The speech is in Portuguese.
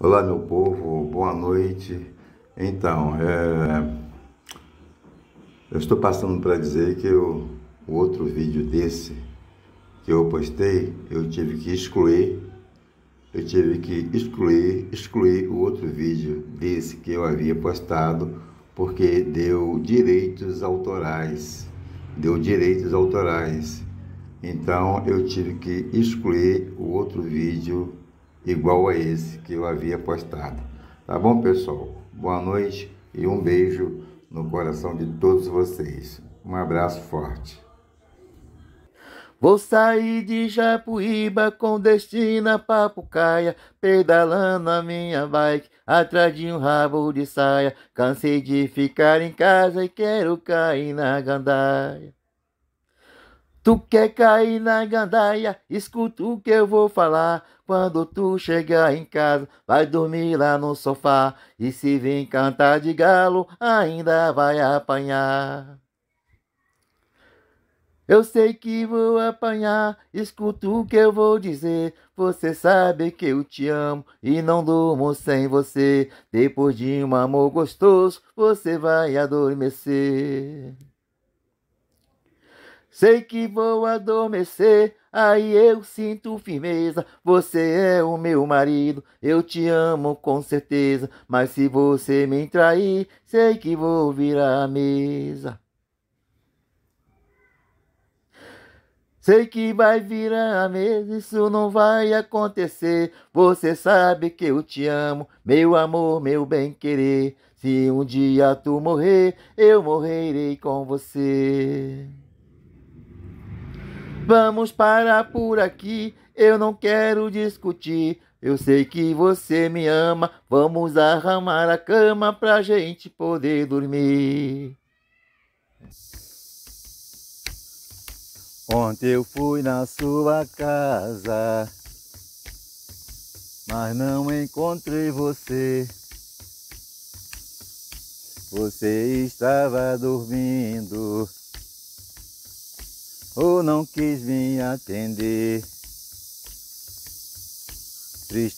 Olá, meu povo, boa noite. Então, é... eu estou passando para dizer que eu... o outro vídeo desse que eu postei, eu tive que excluir, eu tive que excluir, excluir o outro vídeo desse que eu havia postado, porque deu direitos autorais, deu direitos autorais. Então eu tive que excluir o outro vídeo igual a esse que eu havia postado. Tá bom, pessoal? Boa noite e um beijo no coração de todos vocês. Um abraço forte. Vou sair de Japuíba com destino a Papucaia, pedalando a minha bike, atrás de um rabo de saia. Cansei de ficar em casa e quero cair na gandaia. Tu quer cair na gandaia, escuta o que eu vou falar. Quando tu chegar em casa, vai dormir lá no sofá. E se vem cantar de galo, ainda vai apanhar. Eu sei que vou apanhar, escuta o que eu vou dizer. Você sabe que eu te amo e não durmo sem você. Depois de um amor gostoso, você vai adormecer. Sei que vou adormecer, aí eu sinto firmeza. Você é o meu marido, eu te amo com certeza. Mas se você me trair, sei que vou virar a mesa. Sei que vai virar a mesa, isso não vai acontecer. Você sabe que eu te amo, meu amor, meu bem querer. Se um dia tu morrer, eu morrerei com você. Vamos parar por aqui, eu não quero discutir. Eu sei que você me ama, vamos arrumar a cama pra gente poder dormir. Ontem eu fui na sua casa, mas não encontrei você. Você estava dormindo ou não quis me atender. Triste